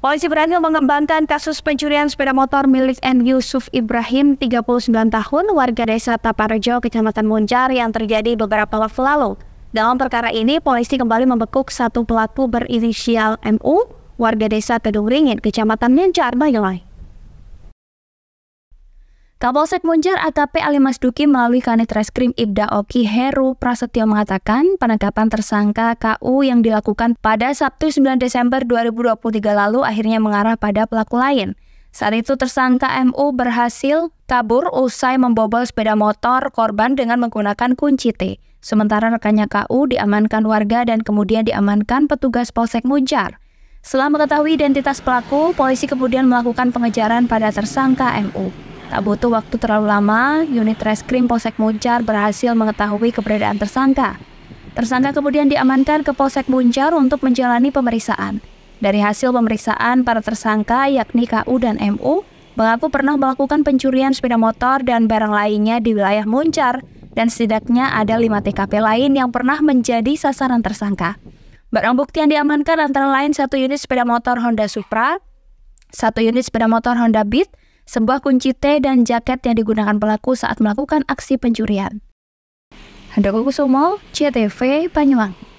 Polisi berhasil mengembangkan kasus pencurian sepeda motor milik N. Yusuf Ibrahim, 39 tahun, warga desa Taparejo, Kecamatan Muncar yang terjadi beberapa waktu lalu. Dalam perkara ini, polisi kembali membekuk satu pelaku berinisial MU, warga desa Kedung Ringin, Kecamatan Muncar, Banyuwangi. Kapolsek Munjar AKP Ali Masduki melalui Kanit Reskrim Ibda Oki Heru Prasetyo mengatakan penangkapan tersangka KU yang dilakukan pada Sabtu 9 Desember 2023 lalu akhirnya mengarah pada pelaku lain. Saat itu tersangka MU berhasil kabur usai membobol sepeda motor korban dengan menggunakan kunci T. Sementara rekannya KU diamankan warga dan kemudian diamankan petugas Polsek Munjar. Setelah mengetahui identitas pelaku, polisi kemudian melakukan pengejaran pada tersangka MU. Tak butuh waktu terlalu lama, unit reskrim Polsek Muncar berhasil mengetahui keberadaan tersangka. Tersangka kemudian diamankan ke Polsek Muncar untuk menjalani pemeriksaan. Dari hasil pemeriksaan, para tersangka yakni KU dan MU mengaku pernah melakukan pencurian sepeda motor dan barang lainnya di wilayah Muncar dan setidaknya ada lima TKP lain yang pernah menjadi sasaran tersangka. Barang bukti yang diamankan antara lain satu unit sepeda motor Honda Supra, satu unit sepeda motor Honda Beat, sebuah kunci T dan jaket yang digunakan pelaku saat melakukan aksi pencurian. Handoko Kusumo, CTV, Banyuwangi.